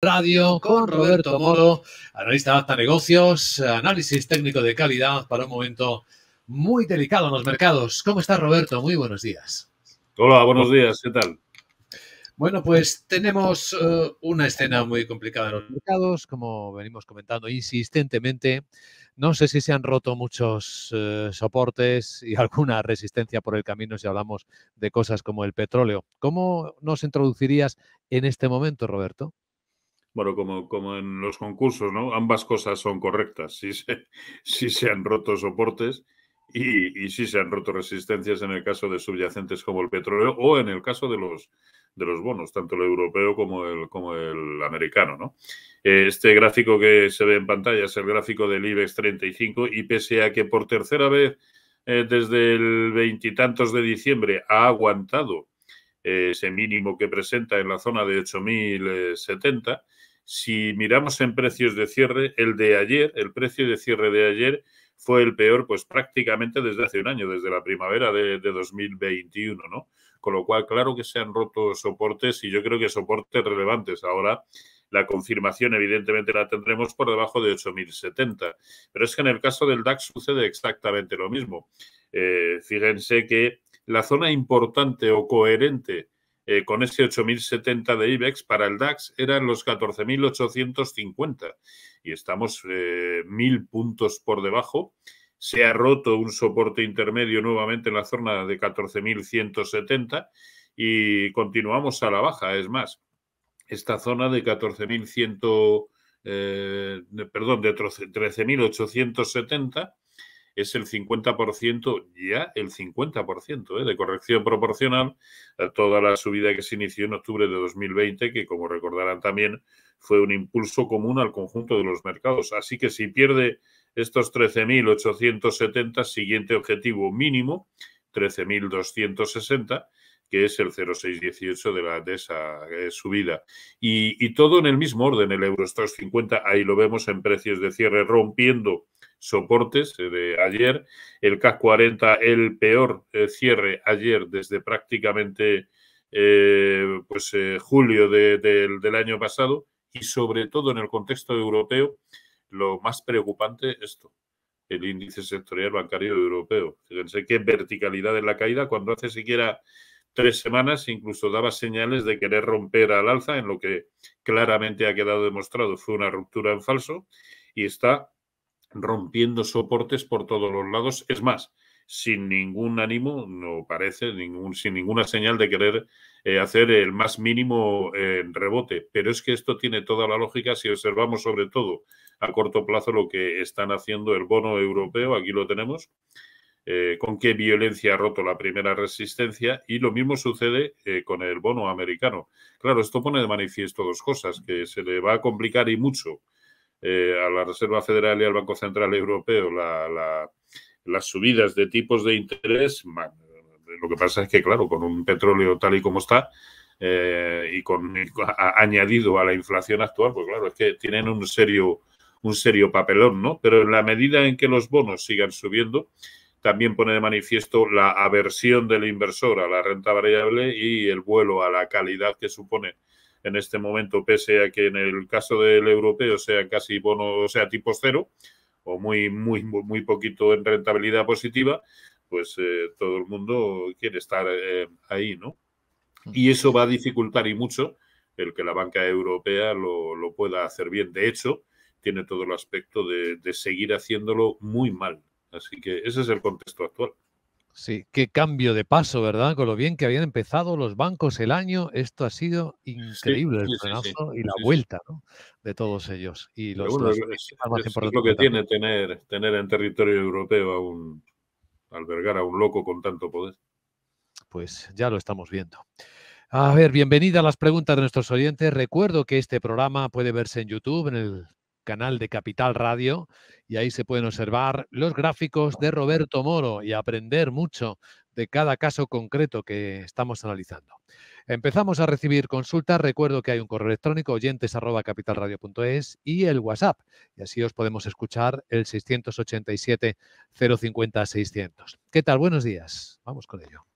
Radio con Roberto Moro, analista de hasta negocios, análisis técnico de calidad para un momento muy delicado en los mercados. ¿Cómo estás, Roberto? Muy buenos días. Hola, buenos días, ¿qué tal? Bueno, pues tenemos eh, una escena muy complicada en los mercados, como venimos comentando insistentemente. No sé si se han roto muchos eh, soportes y alguna resistencia por el camino si hablamos de cosas como el petróleo. ¿Cómo nos introducirías en este momento, Roberto? bueno, como, como en los concursos, ¿no? Ambas cosas son correctas. Si se, han roto soportes y, y si se han roto resistencias en el caso de subyacentes como el petróleo o en el caso de los, de los bonos, tanto el europeo como el, como el americano. ¿no? Eh, este gráfico que se ve en pantalla es el gráfico del IBEX 35 y pese a que por tercera vez eh, desde el veintitantos de diciembre ha aguantado eh, ese mínimo que presenta en la zona de 8.070, si miramos en precios de cierre, el de ayer, el precio de cierre de ayer fue el peor pues prácticamente desde hace un año, desde la primavera de, 2021, ¿no? Con lo cual, claro que se han roto soportes y yo creo que soportes relevantes. Ahora, la confirmación evidentemente la tendremos por debajo de 8.070. Pero es que en el caso del DAX sucede exactamente lo mismo. Eh, fíjense que la zona importante o coherente eh, con ese 8.070 de IBEX, para el DAX eran los 14.850 y estamos eh, 1.000 puntos por debajo. Se ha roto un soporte intermedio nuevamente en la zona de 14.170 y continuamos a la baja. Es más, esta zona de 14.100, eh, perdón, de 13.870 es el 50%, ya el 50% ¿eh? de corrección proporcional a toda la subida que se inició en octubre de 2020, que como recordarán también fue un impulso común al conjunto de los mercados. Así que si pierde estos 13.870, siguiente objetivo mínimo, 13.260 que es el 0,618 de, la, de esa eh, subida. Y, todo en el mismo orden, el estos 50, ahí lo vemos en precios de cierre rompiendo soportes eh, de ayer. El CAC 40, el peor eh, cierre ayer desde prácticamente eh, pues, julio del año pasado y sobre todo en el contexto europeo, lo más preocupante esto, el índice sectorial bancario europeo. Fíjense qué verticalidad en la caída cuando hace siquiera tres semanas incluso daba señales de querer romper al alza en lo que claramente ha quedado demostrado fue una ruptura en falso y está rompiendo soportes por todos los lados. Es más, sin ningún ánimo, no parece, ningún, sin ninguna señal de querer eh, hacer el más mínimo eh, rebote. Pero es que esto tiene toda la lógica si observamos sobre todo a corto plazo lo que están haciendo el bono europeo, aquí lo tenemos, eh, con qué violencia ha roto la primera resistencia y lo mismo sucede con el bono americano. Claro, esto pone de manifiesto dos cosas, que se le va a complicar y mucho eh, a la Reserva Federal y al Banco Central Europeo las subidas de tipos de interés, lo que pasa es que, claro, con un petróleo tal y como está eh, y con añadido a la inflación actual, pues claro, es que tienen un serio, un serio papelón, ¿no? Pero en la medida en que los bonos sigan subiendo, también pone de manifiesto la aversión del inversor a la renta variable y el vuelo a la calidad que supone en este momento, pese a que en el caso del europeo sea casi bono, o sea, tipo cero, o muy, muy, muy poquito en rentabilidad positiva, pues eh, todo el mundo quiere estar eh, ahí, ¿no? Y eso va a dificultar y mucho el que la banca europea lo, pueda hacer bien. De hecho, tiene todo el aspecto de seguir haciéndolo muy mal. Así que ese es el contexto actual. Sí, qué cambio de paso, ¿verdad? Con lo bien que habían empezado los bancos el año, esto ha sido increíble, el y la vuelta ¿no? de todos ellos. Y los, lo que tiene tener, tener en territorio europeo a un, albergar a un loco con tanto poder. Pues ya lo estamos viendo. A ver, bienvenida a las preguntas de nuestros oyentes. Recuerdo que este programa puede verse en YouTube, en el canal de Capital Radio y ahí se pueden observar los gráficos de Roberto Moro y aprender mucho de cada caso concreto que estamos analizando. Empezamos a recibir consultas. Recuerdo que hay un correo electrónico oyentes@capitalradio.es y el WhatsApp. Y así os podemos escuchar el 687 050 600. ¿Qué tal? Buenos días. Vamos con ello.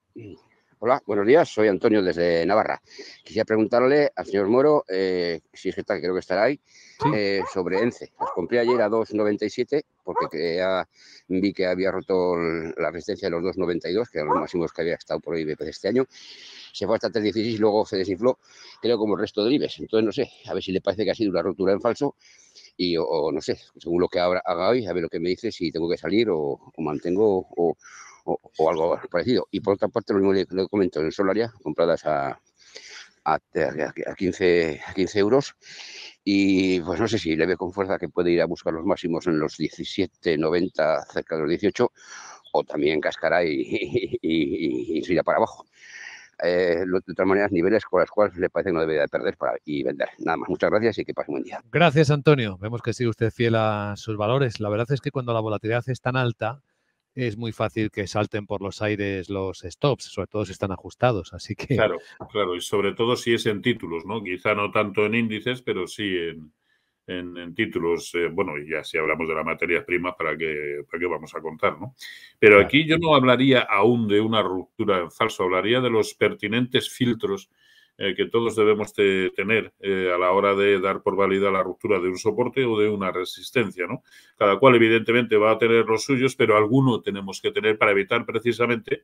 Hola, buenos días, soy Antonio desde Navarra. Quisiera preguntarle al señor Moro, eh, si es que está, creo que estará ahí, eh, sobre ENCE. Los compré ayer a 2,97 porque vi que había roto la resistencia de los 2,92, que eran los máximos que había estado por IBP este año. Se fue hasta 3,16 y luego se desinfló, creo como el resto de IBEX. Entonces, no sé, a ver si le parece que ha sido una rotura en falso y o, no sé, según lo que haga hoy, a ver lo que me dice, si tengo que salir o, o mantengo o o, algo parecido. Y por otra parte, lo mismo le, le comento, en Solaria, compradas a, a, a, 15, a 15 euros. Y pues no sé si le ve con fuerza que puede ir a buscar los máximos en los 17, 90, cerca de los 18, o también cascará y, y, y, para abajo. Eh, de todas maneras, niveles con los cuales le parece que no debería perder para, y vender. Nada más, muchas gracias y que pase un buen día. Gracias, Antonio. Vemos que sigue usted fiel a sus valores. La verdad es que cuando la volatilidad es tan alta, es muy fácil que salten por los aires los stops, sobre todo si están ajustados. Así que. Claro, claro, y sobre todo si es en títulos, ¿no? Quizá no tanto en índices, pero sí en, en, títulos. Eh, bueno, bueno, ya si hablamos de la materia prima, ¿para qué, para vamos a contar, no? Pero aquí yo no hablaría aún de una ruptura en falso, hablaría de los pertinentes filtros eh, que todos debemos tener eh, a la hora de dar por válida la ruptura de un soporte o de una resistencia. ¿no? Cada cual, evidentemente, va a tener los suyos, pero alguno tenemos que tener para evitar precisamente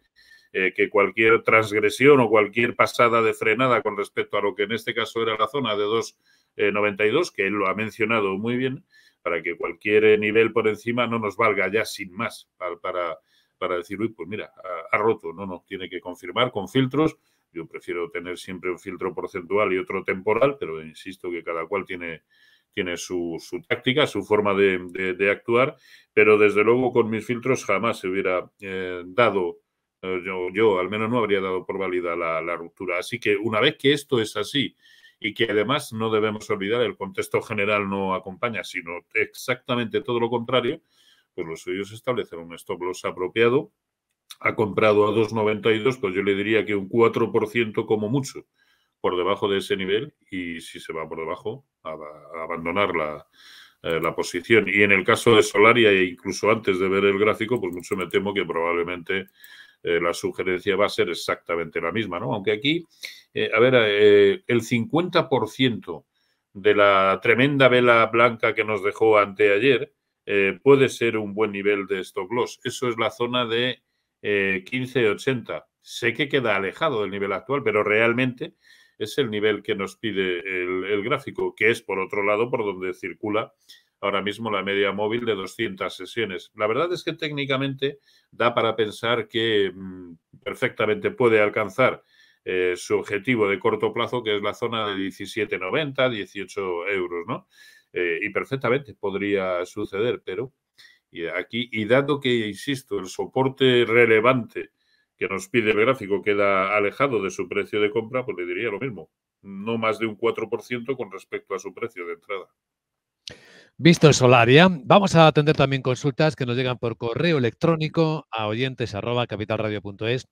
eh, que cualquier transgresión o cualquier pasada de frenada con respecto a lo que en este caso era la zona de 2,92, que él lo ha mencionado muy bien, para que cualquier nivel por encima no nos valga ya sin más para, para, para decir, uy, pues mira, ha, ha roto. No, no, tiene que confirmar con filtros yo prefiero tener siempre un filtro porcentual y otro temporal, pero insisto que cada cual tiene, tiene su, táctica, su forma de, actuar, pero desde luego con mis filtros jamás se hubiera eh, dado, eh, yo, al menos no habría dado por válida la, ruptura. Así que una vez que esto es así, y que además no debemos olvidar el contexto general no acompaña, sino exactamente todo lo contrario, pues los suyos establecen un stop loss apropiado ha comprado a 2,92, pues yo le diría que un 4% como mucho por debajo de ese nivel y si se va por debajo, a, abandonar eh, la, posición. Y en el caso de Solaria, e incluso antes de ver el gráfico, pues mucho me temo que probablemente eh, la sugerencia va a ser exactamente la misma, ¿no? Aunque aquí, eh, a ver, el 50% de la tremenda vela blanca que nos dejó anteayer puede ser un buen nivel de stop loss. Eso es la zona de eh, 15,80. Sé que queda alejado del nivel actual, pero realmente es el nivel que nos pide el, gráfico, que es por otro lado por donde circula ahora mismo la media móvil de 200 sesiones. La verdad es que técnicamente da para pensar que mm, perfectamente puede alcanzar eh, su objetivo de corto plazo, que es la zona de 17,90, 18 euros, ¿no? Eh, y perfectamente podría suceder, pero aquí, y dado que, insisto, el soporte relevante que nos pide el gráfico queda alejado de su precio de compra, pues le diría lo mismo, no más de un 4% con respecto a su precio de entrada. Visto el Solaria, vamos a atender también consultas que nos llegan por correo electrónico a oyentes capitalradio.es.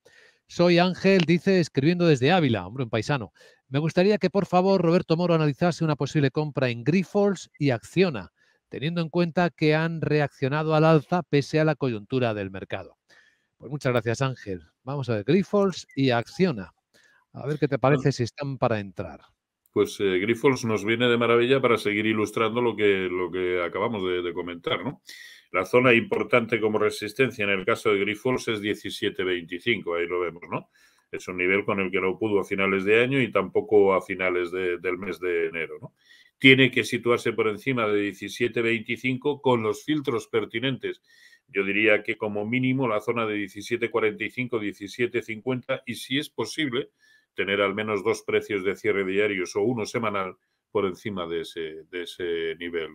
Soy Ángel, dice, escribiendo desde Ávila, hombre, un paisano. Me gustaría que por favor Roberto Moro analizase una posible compra en Grifols y Acciona teniendo en cuenta que han reaccionado al alza pese a la coyuntura del mercado. Pues muchas gracias, Ángel. Vamos a ver, Grifols y Acciona. A ver qué te parece si están para entrar. Pues eh, nos viene de maravilla para seguir ilustrando lo que, lo que acabamos de, comentar, ¿no? La zona importante como resistencia en el caso de Grifols es 17.25, ahí lo vemos, ¿no? Es un nivel con el que no pudo a finales de año y tampoco a finales del mes de enero, ¿no? tiene que situarse por encima de 17.25 con los filtros pertinentes. Yo diría que como mínimo la zona de 17.45, 17.50 y si es posible tener al menos dos precios de cierre diarios o uno semanal por encima de ese, nivel.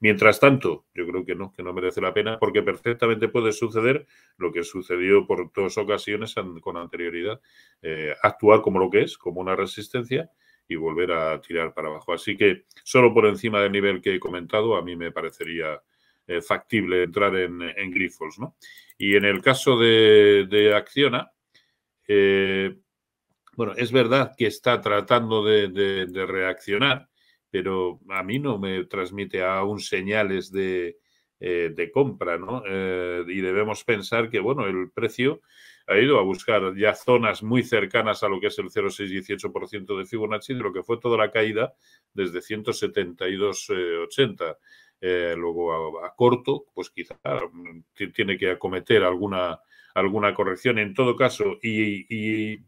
Mientras tanto, yo creo que no, que no merece la pena, porque perfectamente puede suceder lo que sucedió por dos ocasiones con anterioridad, eh, actuar como lo que es, como una resistencia, y volver a tirar para abajo. Así que solo por encima del nivel que he comentado, a mí me parecería eh, factible entrar en, en Y en el caso de, de Acciona, eh, bueno, es verdad que está tratando de, reaccionar, pero a mí no me transmite aún señales de, eh, compra, ¿no? y debemos pensar que, bueno, el precio ha ido a buscar ya zonas muy cercanas a lo que es el 0,618% de Fibonacci, de lo que fue toda la caída desde 172,80. Eh, eh, luego a, corto, pues quizá mm, tiene que acometer alguna, alguna corrección en todo caso y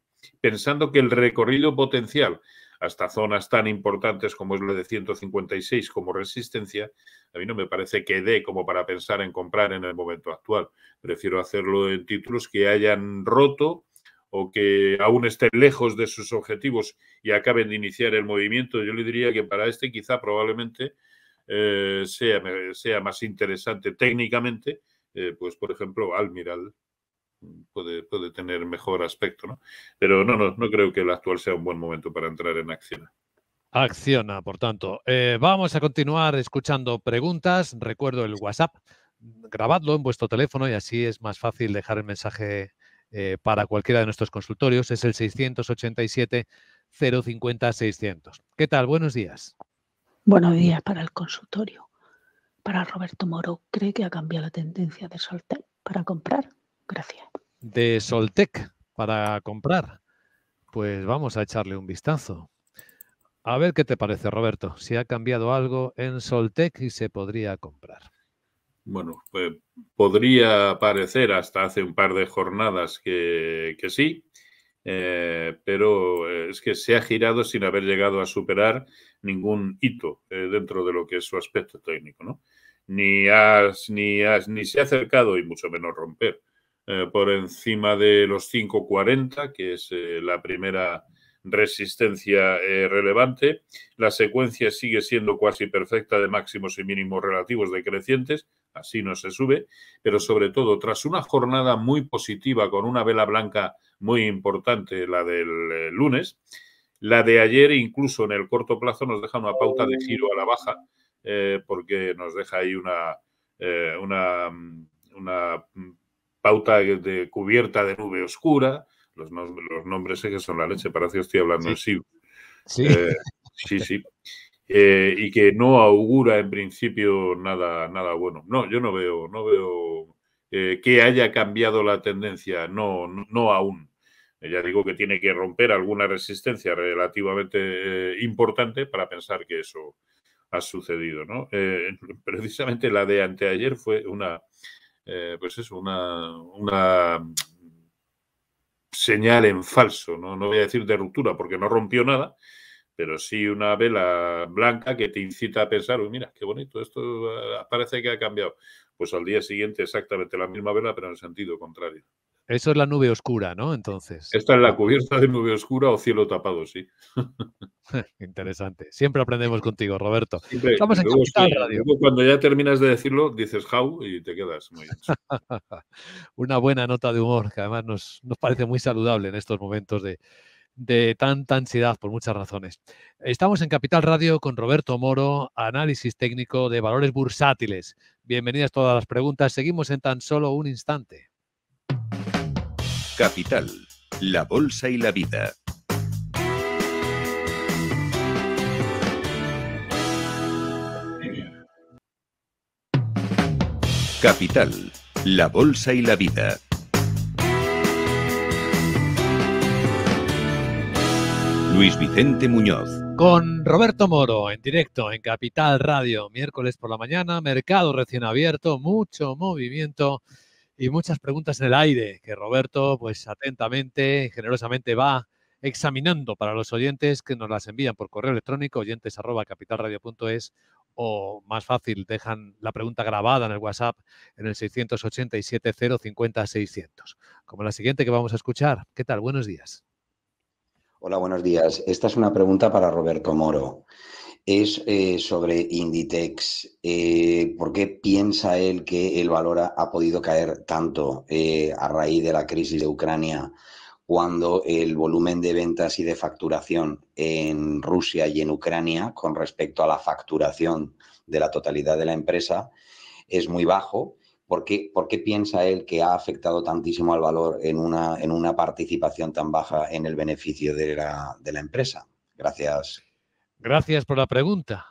pensando que el recorrido potencial hasta zonas tan importantes como es lo de 156 como resistencia, a mí no me parece que dé como para pensar en comprar en el momento actual. Prefiero hacerlo en títulos que hayan roto o que aún estén lejos de sus objetivos y acaben de iniciar el movimiento. Yo le diría que para este quizá probablemente eh, sea, más interesante técnicamente, eh, pues por ejemplo, Almiral puede, tener mejor aspecto, ¿no? Pero no, no, no creo que el actual sea un buen momento para entrar en acción. Acciona, por tanto. Eh, vamos a continuar escuchando preguntas. Recuerdo el WhatsApp. Grabadlo en vuestro teléfono y así es más fácil dejar el mensaje eh, para cualquiera de nuestros consultorios. Es el 687-050-600. ¿Qué tal? Buenos días. Buenos días para el consultorio. Para Roberto Moro, ¿cree que ha cambiado la tendencia de soltar para comprar? De Soltec para comprar. Pues vamos a echarle un vistazo. A ver qué te parece, Roberto, si ha cambiado algo en Soltec y se podría comprar. Bueno, pues podría parecer hasta hace un par de jornadas que, sí, eh, pero es que se ha girado sin haber llegado a superar ningún hito eh, dentro de lo que es su aspecto técnico, ¿no? Ni, has, ni, has, ni se ha acercado y mucho menos romper eh, por encima de los 5.40, que es eh, la primera resistencia eh, relevante. La secuencia sigue siendo casi perfecta de máximos y mínimos relativos decrecientes, así no se sube, pero sobre todo tras una jornada muy positiva con una vela blanca muy importante, la del lunes, la de ayer incluso en el corto plazo nos deja una pauta de giro a la baja, porque nos deja ahí una, una mm, mm, pauta de cubierta de nube oscura. Los, nombres es que son la leche, parece que estoy hablando en eh, sí. Sí, sí. Eh, y que no augura en principio nada, nada bueno. No, yo no veo, no veo eh, que haya cambiado la tendencia, no, no, no aún. Ya digo que tiene que romper alguna resistencia relativamente importante para pensar que eso ha sucedido. ¿no? precisamente la de anteayer fue una, eh, pues eso, una, señal en falso, ¿no? no voy a decir de ruptura porque no rompió nada, pero sí una vela blanca que te incita a pensar, uy, mira, qué bonito, esto eh, parece que ha cambiado. Pues al día siguiente exactamente la misma vela, pero en el sentido contrario. Eso es la nube oscura, ¿no? Entonces. Está en la cubierta de nube oscura o cielo tapado, sí. Interesante. Siempre aprendemos contigo, Roberto. Estamos en Capital Radio. cuando ya terminas de decirlo, dices how y te quedas muy Una buena nota de humor que además nos, parece muy saludable en estos momentos de, de tanta ansiedad por muchas razones. Estamos en Capital Radio con Roberto Moro, análisis técnico de valores bursátiles. Bienvenidas todas las preguntas. Seguimos en tan solo un instante. Capital, la Bolsa y la Vida. Capital, la Bolsa y la Vida. Luis Vicente Muñoz. Con Roberto Moro en directo en Capital Radio, miércoles por la mañana, mercado recién abierto, mucho movimiento y muchas preguntas en el aire que Roberto, pues atentamente y generosamente va examinando para los oyentes que nos las envían por correo electrónico, oyentes arroba capitalradio.es o más fácil, dejan la pregunta grabada en el WhatsApp en el 687-050-600. Como la siguiente que vamos a escuchar. ¿Qué tal? Buenos días. Hola, buenos días. Esta es una pregunta para Roberto Moro es eh, sobre Inditex. Eh, ¿Por qué piensa él que el valor ha, podido caer tanto eh, a raíz de la crisis de Ucrania cuando el volumen de ventas y de facturación en Rusia y en Ucrania con respecto a la facturación de la totalidad de la empresa es muy bajo? ¿Por qué, piensa él que ha afectado tantísimo al valor en una, en una participación tan baja en el beneficio de la, de la empresa? Gracias. Gracias por la pregunta.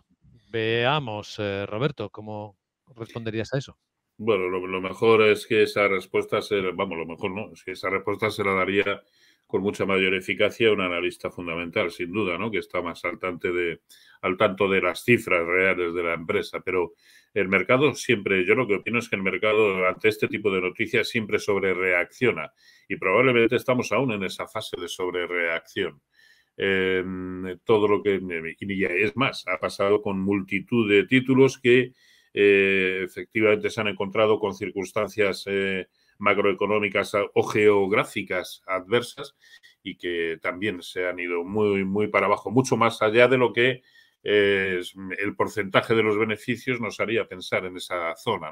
Veamos, eh, Roberto, cómo responderías a eso. Bueno, lo, mejor es que esa respuesta se, vamos, lo mejor no, esa respuesta se la daría con mucha mayor eficacia un analista fundamental, sin duda, ¿no? Que está más al, de, al tanto de las cifras reales de la empresa. Pero el mercado siempre, yo lo que opino es que el mercado ante este tipo de noticias siempre sobrereacciona y probablemente estamos aún en esa fase de sobrereacción. Eh, todo lo que y es más, ha pasado con multitud de títulos que eh, efectivamente se han encontrado con circunstancias eh, macroeconómicas o geográficas adversas y que también se han ido muy, muy para abajo, mucho más allá de lo que el porcentaje de los beneficios nos haría pensar en esa zona,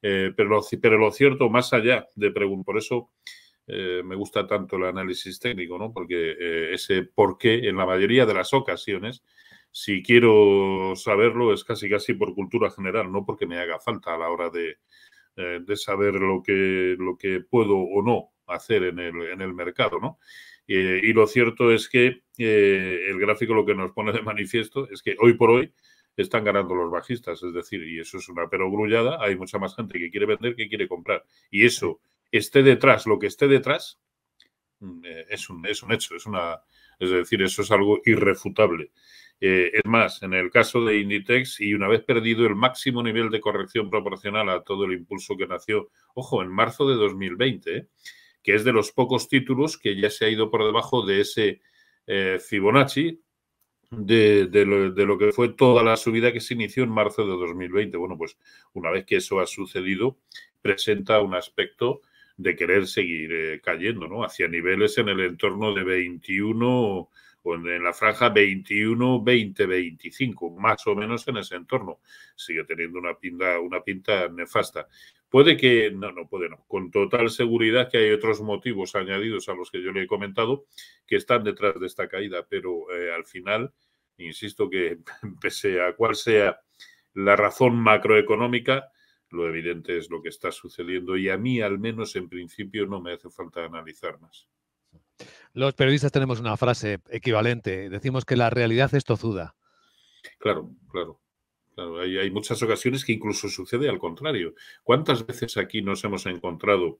pero, pero lo cierto, más allá de preguntar, por eso eh, me gusta tanto el análisis técnico, ¿no? Porque eh, ese por qué, en la mayoría de las ocasiones, si quiero saberlo, es casi casi por cultura general, no porque me haga falta a la hora de, eh, saber lo que, lo que puedo o no hacer en el, en el mercado, ¿no? y lo cierto es que el gráfico lo que nos pone de manifiesto es que hoy por hoy están ganando los bajistas, es decir, y eso es una pero grullada hay mucha más gente que quiere vender que quiere comprar. Y eso esté detrás lo que esté detrás, mm, eh, es, un, hecho, es una, es decir, eso es algo irrefutable. Eh, es más, en el caso de Inditex, y una vez perdido el máximo nivel de corrección proporcional a todo el impulso que nació, ojo, en marzo de 2020, eh, que es de los pocos títulos que ya se ha ido por debajo de ese Fibonacci, de, lo, de, lo, que fue toda la subida que se inició en marzo de 2020. Bueno, pues una vez que eso ha sucedido, presenta un aspecto de querer seguir eh, cayendo, ¿no? Hacia niveles en el entorno de 21 o en la franja 21, 20, 25, más o menos en ese entorno. Sigue teniendo una pinta, una pinta nefasta. Puede que, no, no puede, no. Con total seguridad que hay otros motivos añadidos a los que yo le he comentado que están detrás de esta caída, pero eh, al final, insisto que pese a cuál sea la razón macroeconómica, lo evidente es lo que está sucediendo y a mí al menos en principio no me hace falta analizar más. Los periodistas tenemos una frase equivalente, decimos que la realidad es tozuda. Claro, claro. Hay, muchas ocasiones que incluso sucede al contrario. ¿Cuántas veces aquí nos hemos encontrado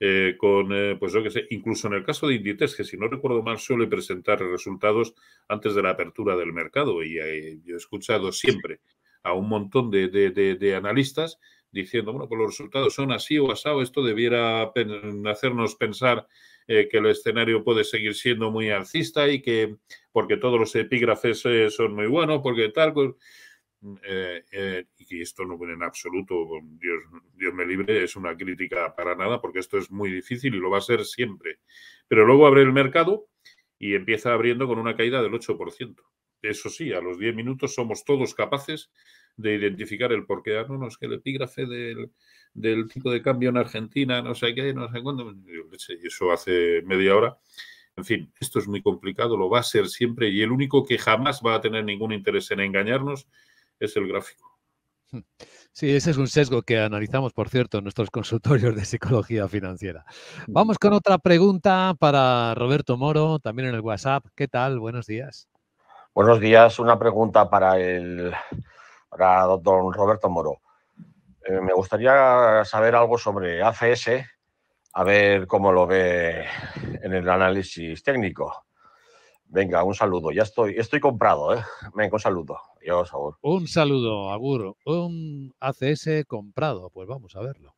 eh, con, eh, pues yo que sé, incluso en el caso de Inditex, que si no recuerdo mal suele presentar resultados antes de la apertura del mercado y eh, yo he escuchado siempre a un montón de analistas diciendo, bueno, pues los resultados son así o asado, esto debiera hacernos pensar eh, que el escenario puede seguir siendo muy alcista y que, porque todos los epígrafes eh, son muy buenos, porque tal, pues, mm, eh, y esto no en absoluto, Dios, Dios me libre, es una crítica para nada, porque esto es muy difícil y lo va a ser siempre. Pero luego abre el mercado y empieza abriendo con una caída del 8% eso sí, a los 10 minutos somos todos capaces de identificar el porqué. Ah, no, no, es que el epígrafe del, del, tipo de cambio en Argentina, no sé qué, no sé cuándo, eso hace media hora. En fin, esto es muy complicado, lo va a ser siempre y el único que jamás va a tener ningún interés en engañarnos es el gráfico. Sí, ese es un sesgo que analizamos, por cierto, en nuestros consultorios de psicología financiera. Mm. Vamos con otra pregunta para Roberto Moro, también en el WhatsApp. ¿Qué tal? Buenos días. Buenos días. Una pregunta para el doctor Roberto Moro. Eh, me gustaría saber algo sobre ACS, a ver cómo lo ve en el análisis técnico. Venga, un saludo. Ya estoy, estoy comprado, ¿eh? Venga, un saludo. Un saludo, Agur. Un ACS comprado. Pues vamos a verlo.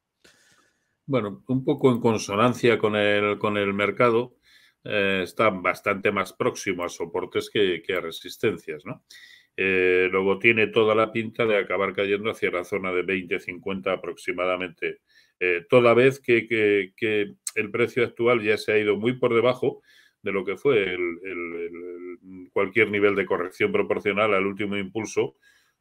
Bueno, un poco en consonancia con el, con el mercado eh, está bastante más próximo a soportes que, a resistencias, ¿no? Eh, luego tiene toda la pinta de acabar cayendo hacia la zona de 20-50 aproximadamente, eh, toda vez que, el precio actual ya se ha ido muy por debajo de lo que fue cualquier nivel de corrección proporcional al último impulso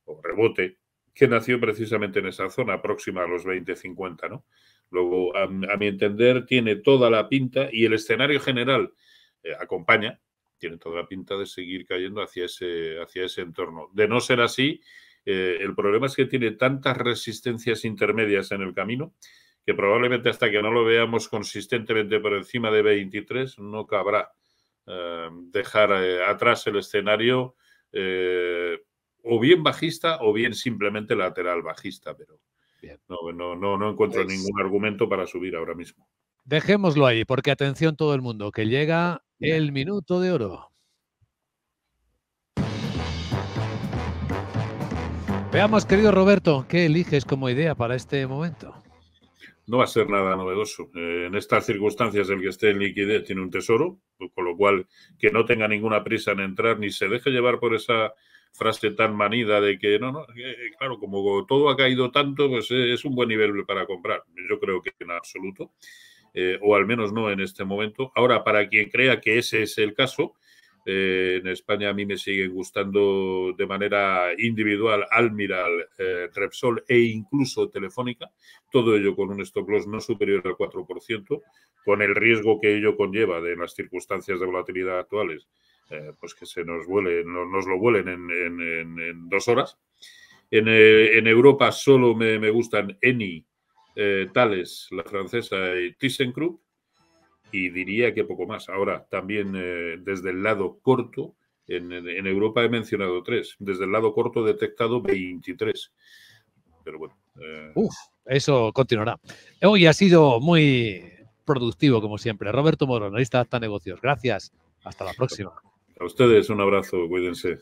o rebote que nació precisamente en esa zona próxima a los 20-50, ¿no? Luego, a, mi entender, tiene toda la pinta y el escenario general eh, acompaña, tiene toda la pinta de seguir cayendo hacia ese, hacia ese entorno. De no ser así, eh, el problema es que tiene tantas resistencias intermedias en el camino que probablemente hasta que no lo veamos consistentemente por encima de 23 no cabrá eh, dejar atrás el escenario o bien bajista o bien simplemente lateral bajista, pero no, no, encuentro ningún argumento para subir ahora mismo. Dejémoslo ahí, porque atención todo el mundo, que llega el minuto de oro. Veamos, querido Roberto, ¿qué eliges como idea para este momento? No va a ser nada novedoso. Eh, en estas circunstancias, el que esté en liquidez tiene un tesoro, con lo cual que no tenga ninguna prisa en entrar ni se deje llevar por esa frase tan manida de que, no, no, eh, claro, como todo ha caído tanto, pues eh, es un buen nivel para comprar. Yo creo que en absoluto, eh, o al menos no en este momento. Ahora, para quien crea que ese es el caso, en España a mí me siguen gustando de manera individual Almiral, eh, Repsol e incluso Telefónica, todo ello con un stop loss no superior al 4%, con el riesgo que ello conlleva de las circunstancias de volatilidad actuales eh, pues que se nos vuele, nos lo vuelen en, dos horas. Eh, en, Europa solo me, gustan Eni, eh, Tales, la francesa y ThyssenKrupp, y diría que poco más. Ahora, también eh, desde el lado corto, en, Europa he mencionado tres, desde el lado corto he detectado 23. Pero bueno. Uf, eso continuará. Hoy ha sido muy productivo, como siempre. Roberto Moro, analista de Acta Negocios. Gracias. Hasta la próxima. A ustedes un abrazo, cuídense.